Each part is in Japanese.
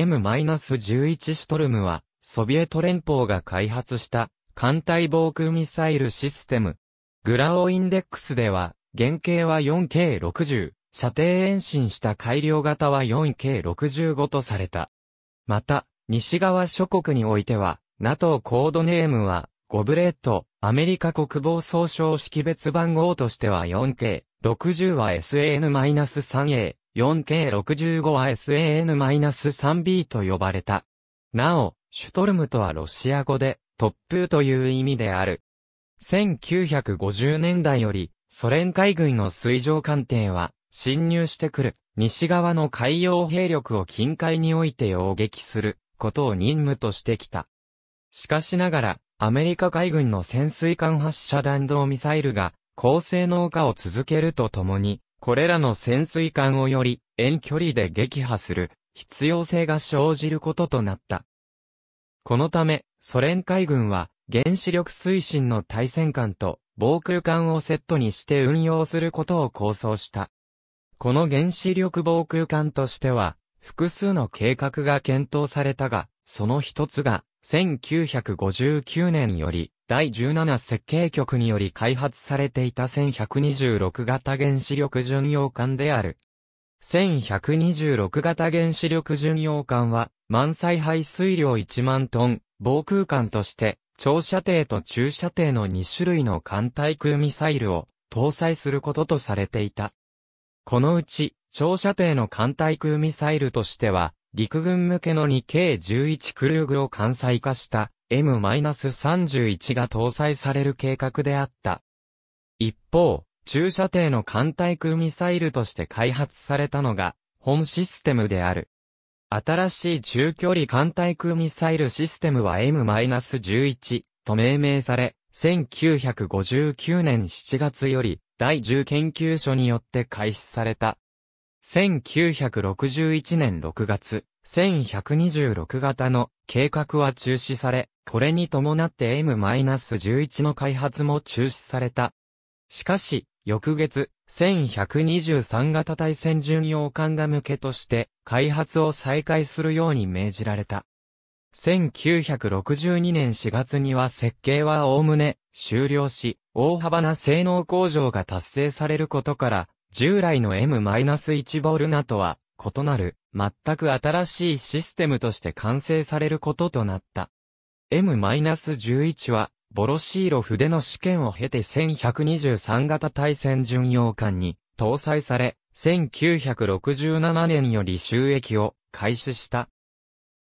M-11 シュトルムは、ソビエト連邦が開発した、艦隊防空ミサイルシステム。グラオインデックスでは、原型は 4K60、射程延伸した改良型は 4K65 とされた。また、西側諸国においては、NATO コードネームは、ゴブレット、アメリカ国防総省識別番号としては 4K、60は SN-3A、4K65 は SAN-3B と呼ばれた。なお、シュトルムとはロシア語で、突風という意味である。1950年代より、ソ連海軍の水上艦艇は、侵入してくる、西側の海洋兵力を近海において攻撃する、ことを任務としてきた。しかしながら、アメリカ海軍の潜水艦発射弾道ミサイルが、高性能化を続けるとともに、これらの潜水艦をより遠距離で撃破する必要性が生じることとなった。このため、ソ連海軍は原子力推進の対戦艦と防空艦をセットにして運用することを構想した。この原子力防空艦としては、複数の計画が検討されたが、その一つが、1959年より、第17設計局により開発されていた1126型原子力巡洋艦である。1126型原子力巡洋艦は、満載排水量1万トン、防空艦として、長射程と中射程の2種類の艦対空ミサイルを搭載することとされていた。このうち、長射程の艦対空ミサイルとしては、陸軍向けの 2K11 クルーグを艦載化した M-31 が搭載される計画であった。一方、中射程の艦対空ミサイルとして開発されたのが、本システムである。新しい中距離艦対空ミサイルシステムは M-11 と命名され、1959年7月より第10研究所によって開始された。1961年6月、1126型の計画は中止され、これに伴って M-11 の開発も中止された。しかし、翌月、1123型対戦巡洋艦が向けとして開発を再開するように命じられた。1962年4月には設計は概ね終了し、大幅な性能向上が達成されることから、従来の M-1 ボルナとは異なる全く新しいシステムとして完成されることとなった。M-11 は、ボロシーロフでの試験を経て1123型対戦巡洋艦に搭載され、1967年より収益を開始した。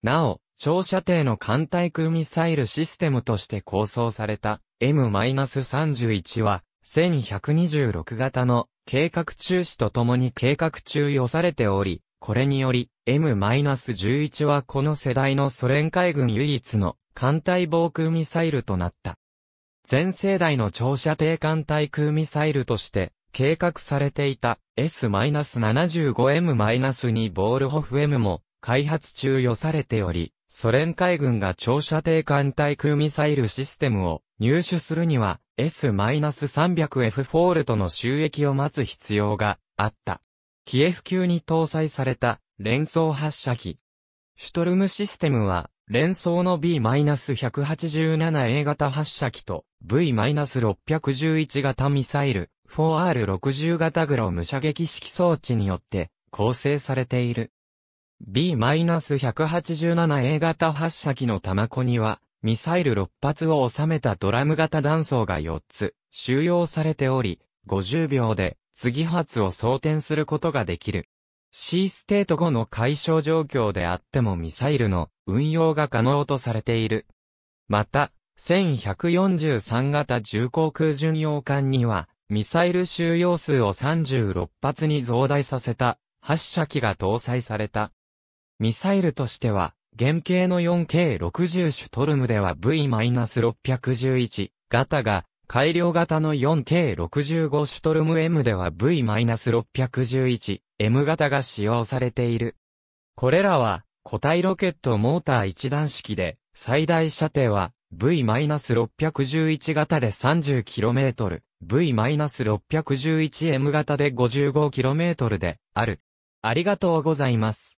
なお、長射程の艦対空ミサイルシステムとして構想された M-31 は、1126型の計画中止とともに計画中予されており、これにより、M-11 はこの世代のソ連海軍唯一の艦隊防空ミサイルとなった。前世代の長射程艦隊空ミサイルとして計画されていた S-75M-2 ボールホフ M も開発中予されており、ソ連海軍が長射程艦対空ミサイルシステムを入手するには S-300F フォールとの収益を待つ必要があった。キエフ級に搭載された連装発射機。シュトルムシステムは、連装の B-187A 型発射機と V-611 型ミサイル 4R60 型グロ無射撃式装置によって構成されている。B-187A 型発射機の弾庫には、ミサイル6発を収めたドラム型弾倉が4つ、収容されており、50秒で次発を装填することができる。C ステート後の解消状況であってもミサイルの運用が可能とされている。また、1143型重航空巡洋艦には、ミサイル収容数を36発に増大させた発射機が搭載された。ミサイルとしては、原型の 4K60 種トルムでは V-611 型が改良型の 4K65 シュトルム M では V-611、M 型が使用されている。これらは、固体ロケットモーター一段式で、最大射程は V-611 型で 30km、V-611M 型で 55km である。ありがとうございます。